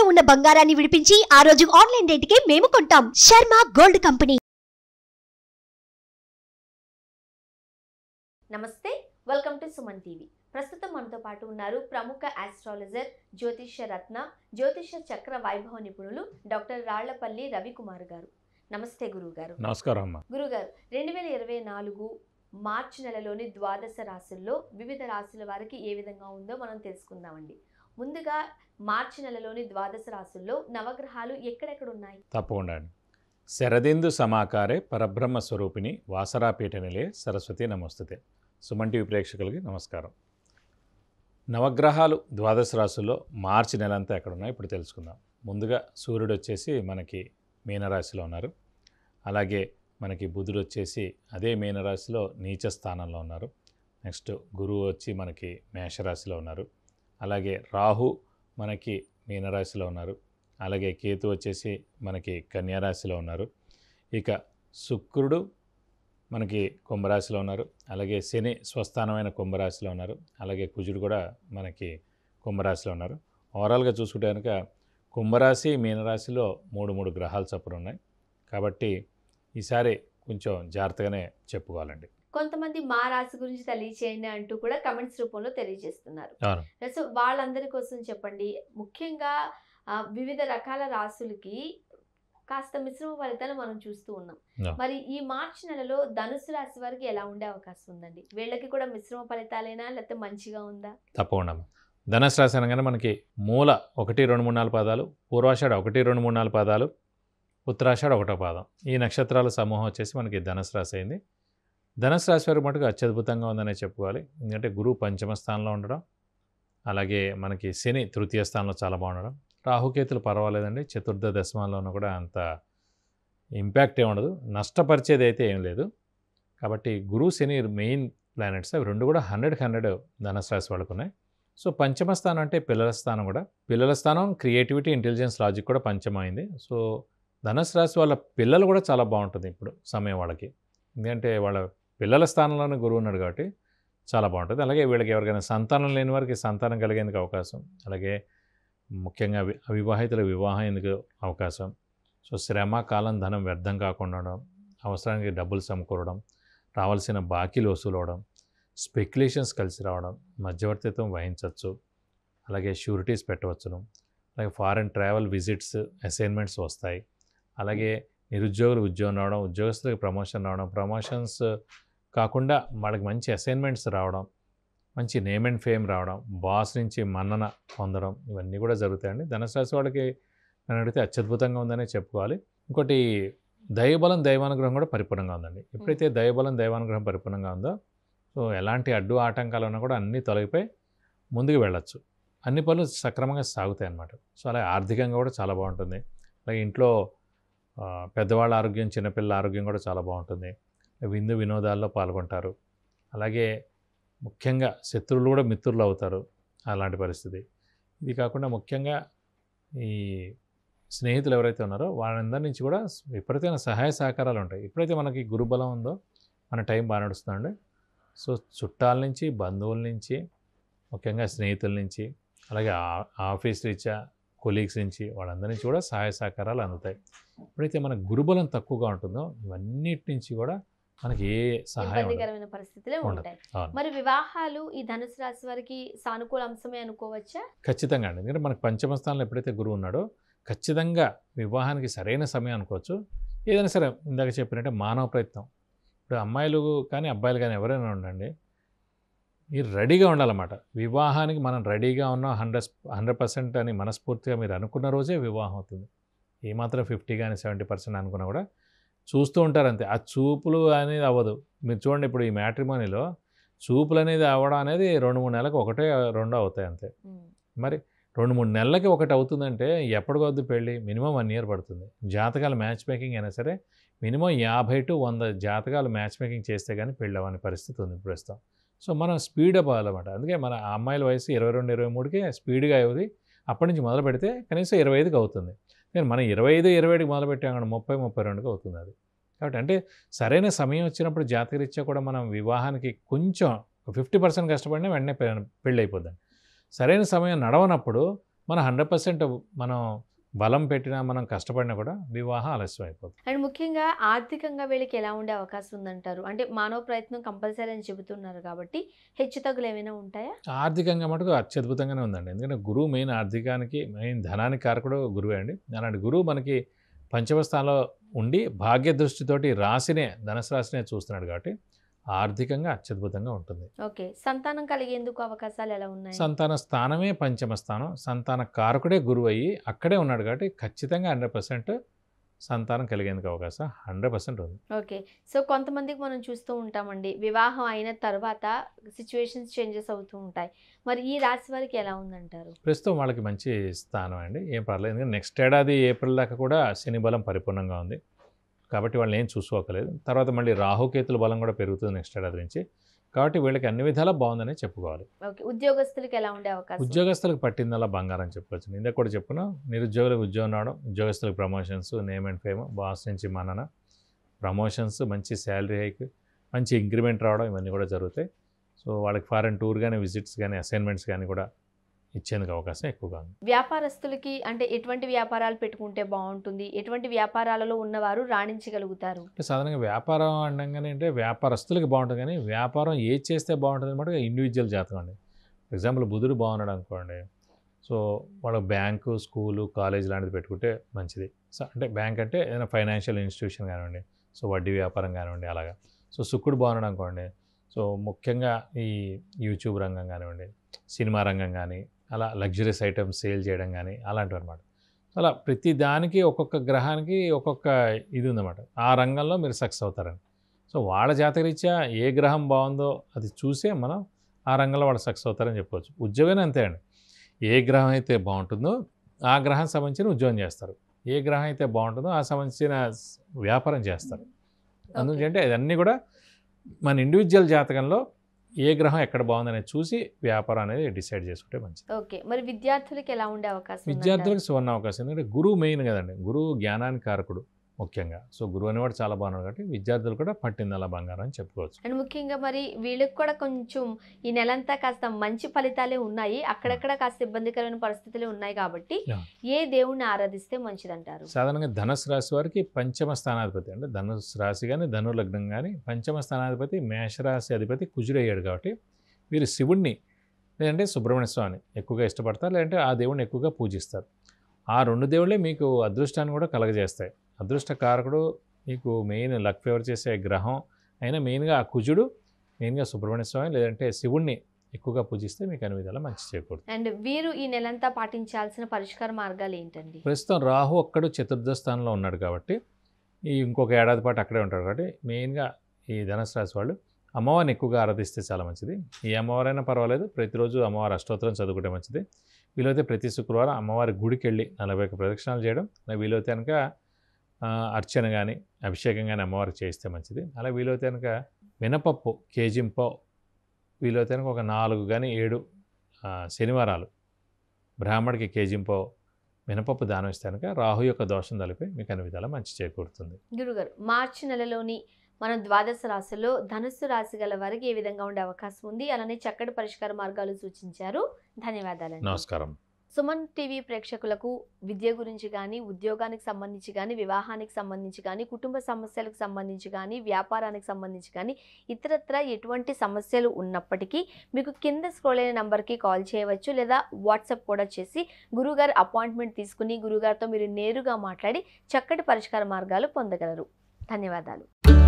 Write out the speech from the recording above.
తాకట్టులో ఉన్న బంగారాన్ని విడిపించి ఆ రోజు ఆన్లైన్ కి మేము కొంటాం శర్మ గోల్డ్ కంపెనీ నమస్తే వెల్కమ్ టు సుమన్ టీవీ ప్రస్తుతం మనతో పాటు ఉన్నారు ప్రముఖ ఆస్ట్రాలజర్ జ్యోతిష రత్న జ్యోతిష చక్ర వైభవ నిపుణులు డాక్టర్ రాళ్లపల్లి రవికుమార్ గారు నమస్తే గురువు గారు నమస్కారం గురువు గురుగారు రెండు వేల ఇరవై నాలుగు మార్చి నెలలోని ద్వాదశ రాశుల్లో వివిధ రాశుల వారికి ఏ విధంగా ఉందో మనం తెలుసుకుందామండి ముందుగా మార్చి నెలలోని ద్వాదశ రాసుల్లో నవగ్రహాలు ఉన్నాయి తప్పకుండా శరదిందు సమాకారే పరబ్రహ్మ స్వరూపిణి వాసరాపీఠ నిలే సరస్వతి నమస్తే సుమన్ టీవీ ప్రేక్షకులకి నమస్కారం నవగ్రహాలు ద్వాదశ రాశుల్లో మార్చి నెల అంతా ఉన్నాయి ఇప్పుడు తెలుసుకుందాం ముందుగా సూర్యుడు వచ్చేసి మనకి మీనరాశిలో ఉన్నారు అలాగే మనకి బుధుడు వచ్చేసి అదే మీనరాశిలో నీచ స్థానంలో ఉన్నారు నెక్స్ట్ గురువు వచ్చి మనకి మేషరాశిలో ఉన్నారు అలాగే రాహు మనకి మీనరాశిలో ఉన్నారు అలాగే కేతు వచ్చేసి మనకి కన్యారాశిలో ఉన్నారు ఇక శుక్రుడు మనకి కుంభరాశిలో ఉన్నారు అలాగే శని స్వస్థానమైన కుంభరాశిలో ఉన్నారు అలాగే కుజుడు కూడా మనకి కుంభరాశిలో ఉన్నారు ఓవరాల్గా చూసుకుంటే కనుక కుంభరాశి మీనరాశిలో మూడు మూడు గ్రహాలు చప్పుడు ఉన్నాయి కాబట్టి ఈసారి కొంచెం జాగ్రత్తగానే చెప్పుకోవాలండి కొంతమంది మా రాశి గురించి తెలియచేయండి అంటూ కూడా కమెంట్స్ రూపంలో తెలియజేస్తున్నారు సో వాళ్ళందరి కోసం చెప్పండి ముఖ్యంగా వివిధ రకాల రాసులకి కాస్త మిశ్రమ ఫలితాలు మనం చూస్తూ ఉన్నాం మరి ఈ మార్చి నెలలో ధనుసు రాశి వారికి ఎలా ఉండే అవకాశం ఉందండి వీళ్ళకి కూడా మిశ్రమ ఫలితాలేనా లేకపోతే మంచిగా ఉందా తప్పకుండా ధనుసు రాశి అనగానే మనకి మూల ఒకటి రెండు మూడు నాలుగు పాదాలు పూర్వాషాఢ ఒకటి రెండు మూడు నాలుగు పాదాలు ఉత్తరాషాఢ ఒకటో పాదం ఈ నక్షత్రాల సమూహం వచ్చేసి మనకి ధనుసు రాశి అయింది ధనుసు రాశి వారి మటుకు అత్యద్భుతంగా ఉందనే చెప్పుకోవాలి ఎందుకంటే గురువు పంచమ స్థానంలో ఉండడం అలాగే మనకి శని తృతీయ స్థానంలో చాలా బాగుండడం రాహుకేతులు పర్వాలేదండి చతుర్థ దశమంలోనూ కూడా అంత ఇంపాక్ట్ ఏమి ఉండదు నష్టపరిచేది అయితే ఏం లేదు కాబట్టి గురువు శని మెయిన్ ప్లానెట్స్ అవి రెండు కూడా హండ్రెడ్కి హండ్రెడ్ ధనుసు రాశి వాళ్ళకు ఉన్నాయి సో పంచమ స్థానం అంటే పిల్లల స్థానం కూడా పిల్లల స్థానం క్రియేటివిటీ ఇంటెలిజెన్స్ లాజిక్ కూడా పంచమైంది సో ధనుసు రాశి వాళ్ళ పిల్లలు కూడా చాలా బాగుంటుంది ఇప్పుడు సమయం వాళ్ళకి ఎందుకంటే వాళ్ళ పిల్లల స్థానంలోనే గురువు ఉన్నాడు కాబట్టి చాలా బాగుంటుంది అలాగే వీళ్ళకి ఎవరికైనా సంతానం లేని వారికి సంతానం కలిగేందుకు అవకాశం అలాగే ముఖ్యంగా అవివాహితుల వివాహం ఎందుకు అవకాశం సో శ్రమ కాలం ధనం వ్యర్థం కాకుండా ఉండడం అవసరానికి డబ్బులు సమకూరడం రావాల్సిన బాకీలు వసూలవడం స్పెక్యులేషన్స్ కలిసి రావడం మధ్యవర్తిత్వం వహించవచ్చు అలాగే షూరిటీస్ పెట్టవచ్చును అలాగే ఫారెన్ ట్రావెల్ విజిట్స్ అసైన్మెంట్స్ వస్తాయి అలాగే నిరుద్యోగులు ఉద్యోగం రావడం ఉద్యోగస్తులకు ప్రమోషన్ రావడం ప్రమోషన్స్ కాకుండా వాళ్ళకి మంచి అసైన్మెంట్స్ రావడం మంచి నేమ్ అండ్ ఫేమ్ రావడం బాస్ నుంచి మన్నన పొందడం ఇవన్నీ కూడా జరుగుతాయండి ధనుసు వాళ్ళకి నన్ను అడిగితే అత్యద్భుతంగా ఉందనే చెప్పుకోవాలి ఇంకోటి దైవబలం దైవానుగ్రహం కూడా పరిపూర్ణంగా ఉందండి ఎప్పుడైతే దైవబలం దైవానుగ్రహం పరిపూర్ణంగా ఉందో సో ఎలాంటి అడ్డు ఆటంకాలు ఉన్నా కూడా అన్నీ తొలగిపోయి ముందుకు వెళ్ళచ్చు అన్ని పనులు సక్రమంగా సాగుతాయి అన్నమాట సో అలా ఆర్థికంగా కూడా చాలా బాగుంటుంది అలాగే ఇంట్లో పెద్దవాళ్ళ ఆరోగ్యం చిన్నపిల్లల ఆరోగ్యం కూడా చాలా బాగుంటుంది విందు వినోదాల్లో పాల్గొంటారు అలాగే ముఖ్యంగా శత్రువులు కూడా మిత్రులు అవుతారు అలాంటి పరిస్థితి ఇది కాకుండా ముఖ్యంగా ఈ స్నేహితులు ఎవరైతే ఉన్నారో వాళ్ళందరి నుంచి కూడా విపరీతమైన సహాయ సహకారాలు ఉంటాయి ఎప్పుడైతే మనకి గురుబలం ఉందో మన టైం బాగా నడుస్తుందండి సో చుట్టాల నుంచి బంధువుల నుంచి ముఖ్యంగా స్నేహితుల నుంచి అలాగే ఆఫీస్ రీత్యా కొలీగ్స్ నుంచి వాళ్ళందరి నుంచి కూడా సహాయ సహకారాలు అందుతాయి ఎప్పుడైతే మన గురుబలం తక్కువగా ఉంటుందో ఇవన్నిటి నుంచి కూడా మనకి ఏ సహాయకరమైన పరిస్థితులే ఉంటాయి మరి వివాహాలు ఈ ధనుసు రాశి వారికి సానుకూల అంశమే అనుకోవచ్చా ఖచ్చితంగా అండి ఎందుకంటే మనకు పంచమ స్థానంలో ఎప్పుడైతే గురువు ఉన్నాడో ఖచ్చితంగా వివాహానికి సరైన సమయం అనుకోవచ్చు ఏదైనా సరే ఇందాక చెప్పినట్టే మానవ ప్రయత్నం ఇప్పుడు అమ్మాయిలు కానీ అబ్బాయిలు కానీ ఎవరైనా ఉండండి మీరు రెడీగా ఉండాలన్నమాట వివాహానికి మనం రెడీగా ఉన్న హండ్రెడ్ హండ్రెడ్ పర్సెంట్ అని మనస్ఫూర్తిగా మీరు అనుకున్న రోజే వివాహం అవుతుంది ఏమాత్రం ఫిఫ్టీ కానీ సెవెంటీ పర్సెంట్ అనుకున్నా కూడా చూస్తూ ఉంటారు అంతే ఆ చూపులు అనేది అవ్వదు మీరు చూడండి ఇప్పుడు ఈ మ్యాట్రిమోనీలో చూపులు అనేది అవ్వడం అనేది రెండు మూడు నెలలకు ఒకటే రెండు అవుతాయి అంతే మరి రెండు మూడు నెలలకి ఒకటి అవుతుందంటే ఎప్పటికొద్దు పెళ్ళి మినిమం వన్ ఇయర్ పడుతుంది జాతకాలు మ్యాచ్ మేకింగ్ అయినా సరే మినిమం యాభై టు వంద జాతకాలు మ్యాచ్ మేకింగ్ చేస్తే కానీ పెళ్ళి అవ్వని పరిస్థితి ఉంది ప్రస్తుతం సో మనం స్పీడ్ అప్ అవ్వాలన్నమాట అందుకే మన అమ్మాయిల వయసు ఇరవై రెండు ఇరవై మూడుకి స్పీడ్గా అయ్యేది అప్పటి నుంచి మొదలు పెడితే కనీసం ఇరవై ఐదుకి అవుతుంది నేను మనం ఇరవై ఐదు ఇరవై ఏడుకి మొదలు పెట్టాం ముప్పై ముప్పై రెండుకి అవుతుంది అది కాబట్టి అంటే సరైన సమయం వచ్చినప్పుడు జాతకరీత్యా కూడా మనం వివాహానికి కొంచెం ఫిఫ్టీ పర్సెంట్ కష్టపడినా వెంటనే పెళ్ళి అయిపోద్దండి సరైన సమయం నడవనప్పుడు మనం హండ్రెడ్ పర్సెంట్ మనం బలం పెట్టినా మనం కష్టపడినా కూడా వివాహం ఆలస్యం అయిపోతుంది అండ్ ముఖ్యంగా ఆర్థికంగా వీళ్ళకి ఎలా ఉండే అవకాశం ఉందంటారు అంటే మానవ ప్రయత్నం కంపల్సరీ అని చెబుతున్నారు కాబట్టి హెచ్చు తగ్గులు ఏమైనా ఉంటాయా ఆర్థికంగా మటుకు అత్యద్భుతంగానే ఉందండి ఎందుకంటే గురువు మెయిన్ ఆర్థికానికి మెయిన్ ధనానికి కారకుడు గురువే అండి అలాంటి గురువు మనకి పంచమస్థానంలో ఉండి భాగ్య దృష్టితోటి రాసినే ధనసు రాసినే చూస్తున్నాడు కాబట్టి ఆర్థికంగా అత్యద్భుతంగా ఉంటుంది ఓకే సంతానం కలిగేందుకు అవకాశాలు ఎలా ఉన్నాయి సంతాన స్థానమే పంచమ స్థానం సంతాన కారకుడే గురువు అయ్యి అక్కడే ఉన్నాడు కాబట్టి ఖచ్చితంగా హండ్రెడ్ పర్సెంట్ సంతానం కలిగేందుకు అవకాశం హండ్రెడ్ పర్సెంట్ ఉంది ఓకే సో కొంతమందికి మనం చూస్తూ ఉంటామండి వివాహం అయిన తర్వాత సిచ్యువేషన్స్ చేంజెస్ అవుతూ ఉంటాయి మరి ఈ రాశి వారికి ఎలా ఉందంటారు ప్రస్తుతం వాళ్ళకి మంచి స్థానం అండి ఏం పర్లేదు ఎందుకంటే నెక్స్ట్ ఏడాది ఏప్రిల్ దాకా కూడా శని బలం పరిపూర్ణంగా ఉంది కాబట్టి వాళ్ళని ఏం చూసుకోకలేదు తర్వాత మళ్ళీ రాహుకేతుల బలం కూడా పెరుగుతుంది నెక్స్ట్ ఏడాది నుంచి కాబట్టి వీళ్ళకి అన్ని విధాలా బాగుందని చెప్పుకోవాలి ఉద్యోగస్తులకు ఎలా ఉండే అవకాశం ఉద్యోగస్తులకు పట్టిందల్లా బంగారం చెప్పుకోవచ్చు ఇందాక కూడా చెప్పుకున్నా నిరుద్యోగులకు ఉద్యోగం రావడం ఉద్యోగస్తులకు promotions name and fame boss నుంచి మనన ప్రమోషన్స్ మంచి శాలరీ హైక్ మంచి ఇంక్రిమెంట్ రావడం ఇవన్నీ కూడా జరుగుతాయి సో వాళ్ళకి ఫారెన్ టూర్ కానీ విజిట్స్ కానీ అసైన్మెంట్స్ కానీ కూడా ఇచ్చేందుకు అవకాశం ఎక్కువగా ఉంది వ్యాపారస్తులకి అంటే ఎటువంటి వ్యాపారాలు పెట్టుకుంటే బాగుంటుంది ఎటువంటి వ్యాపారాలలో ఉన్నవారు రాణించగలుగుతారు సాధారణంగా వ్యాపారం అనగానే అంటే వ్యాపారస్తులకి బాగుంటుంది కానీ వ్యాపారం ఏది చేస్తే బాగుంటుంది అనమాట ఇండివిజువల్ జాతకం అండి ఫర్ ఎగ్జాంపుల్ బుధుడు బాగున్నాడు అనుకోండి సో వాళ్ళ బ్యాంకు స్కూలు కాలేజ్ లాంటిది పెట్టుకుంటే మంచిది సో అంటే బ్యాంక్ అంటే ఏదైనా ఫైనాన్షియల్ ఇన్స్టిట్యూషన్ కానివ్వండి సో వడ్డీ వ్యాపారం కానివ్వండి అలాగా సో శుక్రుడు బాగున్నాడు అనుకోండి సో ముఖ్యంగా ఈ యూట్యూబ్ రంగం కానివ్వండి సినిమా రంగం కానీ అలా లగ్జరీస్ ఐటమ్స్ సేల్ చేయడం కానీ అలాంటివి అనమాట అలా ప్రతి దానికి ఒక్కొక్క గ్రహానికి ఒక్కొక్క ఇది ఉందన్నమాట ఆ రంగంలో మీరు సక్సెస్ అవుతారని సో వాళ్ళ జాతకరీత్యా ఏ గ్రహం బాగుందో అది చూసే మనం ఆ రంగంలో వాళ్ళు సక్సెస్ అవుతారని చెప్పవచ్చు ఉద్యోగమే అంతే అండి ఏ గ్రహం అయితే బాగుంటుందో ఆ గ్రహం సంబంధించిన ఉద్యోగం చేస్తారు ఏ గ్రహం అయితే బాగుంటుందో ఆ సంబంధించిన వ్యాపారం చేస్తారు అందుకంటే అవన్నీ కూడా మన ఇండివిజువల్ జాతకంలో ఏ గ్రహం ఎక్కడ బాగుందనేది చూసి వ్యాపారం అనేది డిసైడ్ చేసుకుంటే మంచిది ఓకే మరి విద్యార్థులకు ఎలా ఉండే అవకాశం విద్యార్థులకు సువర్ణ అవకాశం ఎందుకంటే గురువు మెయిన్ కదండి గురువు జ్ఞానానికి కారకుడు ముఖ్యంగా సో గురువు అనేవాడు చాలా బాగున్నాడు కాబట్టి విద్యార్థులు కూడా పట్టింది అలా బంగారం అని చెప్పుకోవచ్చు అండ్ ముఖ్యంగా మరి వీళ్ళకి కూడా కొంచెం ఈ నెలంతా కాస్త మంచి ఫలితాలే ఉన్నాయి అక్కడక్కడ hmm. కాస్త ఇబ్బందికరమైన పరిస్థితులే ఉన్నాయి కాబట్టి ఏ దేవుణ్ణి ఆరాధిస్తే మంచిదంటారు సాధారణంగా ధనుసు రాశి వారికి పంచమ స్థానాధిపతి అంటే ధనుసు రాశి కానీ లగ్నం కానీ పంచమ స్థానాధిపతి మేషరాశి అధిపతి కుజుడయ్యాడు కాబట్టి వీరు శివుణ్ణి లేదంటే సుబ్రహ్మణ్య స్వామిని ఎక్కువగా ఇష్టపడతారు లేదంటే ఆ దేవుణ్ణి ఎక్కువగా పూజిస్తారు ఆ రెండు దేవుళ్ళే మీకు అదృష్టాన్ని కూడా కలగజేస్తాయి అదృష్ట కారకుడు మీకు మెయిన్ లక్ ఫేవర్ చేసే గ్రహం అయినా మెయిన్గా ఆ కుజుడు మెయిన్గా సుబ్రహ్మణ్య స్వామి లేదంటే శివుణ్ణి ఎక్కువగా పూజిస్తే మీకు అన్ని విధాలు మంచి చేయకూడదు అండ్ వీరు ఈ నెలంతా పాటించాల్సిన పరిష్కార మార్గాలు ఏంటండి ప్రస్తుతం రాహు అక్కడ చతుర్థ స్థానంలో ఉన్నాడు కాబట్టి ఈ ఇంకొక ఏడాది పాటు అక్కడే ఉంటాడు కాబట్టి మెయిన్గా ఈ ధనుసు రాశి వాళ్ళు అమ్మవారిని ఎక్కువగా ఆరాధిస్తే చాలా మంచిది ఈ అమ్మవారైనా పర్వాలేదు ప్రతిరోజు అమ్మవారి అష్టోత్తరం చదువుకుంటే మంచిది వీలైతే ప్రతి శుక్రవారం అమ్మవారి గుడికి వెళ్ళి నలభై ఒక ప్రదక్షిణాలు చేయడం వీలైతే కనుక అర్చన కానీ అభిషేకం కానీ అమ్మవారికి చేయిస్తే మంచిది అలా వీలైతే కనుక మినపప్పు కేజింపో వీలైతే కనుక ఒక నాలుగు కానీ ఏడు శనివారాలు బ్రాహ్మడికి కేజింపో మినపప్పు దానం ఇస్తే కనుక రాహు యొక్క దోషం తలిపి మీకు అన్ని విధాలు మంచి చేకూరుతుంది గురుగారు మార్చి నెలలోని మనం ద్వాదశ రాశిలో ధనుస్సు రాశి గల వారికి ఏ విధంగా ఉండే అవకాశం ఉంది అలానే చక్కటి పరిష్కార మార్గాలు సూచించారు ధన్యవాదాలు నమస్కారం సుమన్ టీవీ ప్రేక్షకులకు విద్య గురించి కానీ ఉద్యోగానికి సంబంధించి కానీ వివాహానికి సంబంధించి కానీ కుటుంబ సమస్యలకు సంబంధించి కానీ వ్యాపారానికి సంబంధించి కానీ ఇతరత్ర ఎటువంటి సమస్యలు ఉన్నప్పటికీ మీకు కింద స్క్రోల్ అయిన నెంబర్కి కాల్ చేయవచ్చు లేదా వాట్సాప్ కూడా చేసి గురుగారు అపాయింట్మెంట్ తీసుకుని గురుగారితో మీరు నేరుగా మాట్లాడి చక్కటి పరిష్కార మార్గాలు పొందగలరు ధన్యవాదాలు